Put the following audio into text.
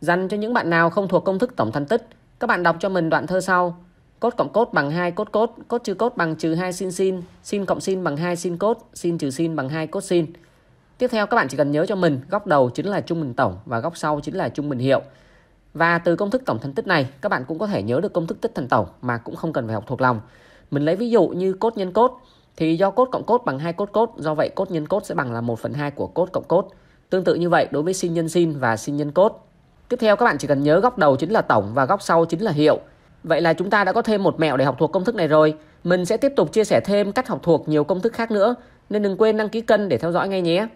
Dành cho những bạn nào không thuộc công thức tổng thành tích, các bạn đọc cho mình đoạn thơ sau. Cốt cộng cốt bằng 2 cốt cốt, cốt trừ cốt bằng trừ 2 sin sin, sin cộng sin bằng 2 sin cốt, sin trừ sin bằng 2 cốt sin. Tiếp theo các bạn chỉ cần nhớ cho mình góc đầu chính là trung bình tổng và góc sau chính là trung bình hiệu. Và từ công thức tổng thành tích này, các bạn cũng có thể nhớ được công thức tích thành tổng mà cũng không cần phải học thuộc lòng. Mình lấy ví dụ như cốt nhân cốt thì do cốt cộng cốt bằng hai cốt cốt, do vậy cốt nhân cốt sẽ bằng là 1/2 của cốt cộng cốt. Tương tự như vậy đối với sin nhân sin và sin nhân cốt. Tiếp theo các bạn chỉ cần nhớ góc đầu chính là tổng và góc sau chính là hiệu. Vậy là chúng ta đã có thêm một mẹo để học thuộc công thức này rồi. Mình sẽ tiếp tục chia sẻ thêm cách học thuộc nhiều công thức khác nữa. Nên đừng quên đăng ký kênh để theo dõi ngay nhé.